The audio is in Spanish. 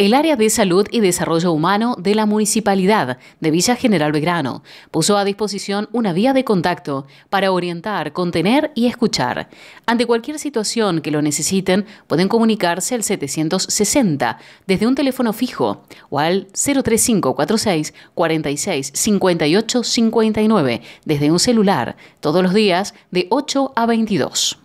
El área de salud y desarrollo humano de la Municipalidad de Villa General Belgrano puso a disposición una vía de contacto para orientar, contener y escuchar. Ante cualquier situación que lo necesiten, pueden comunicarse al 760 desde un teléfono fijo o al 03546 46 58 desde un celular, todos los días de 8 a 22.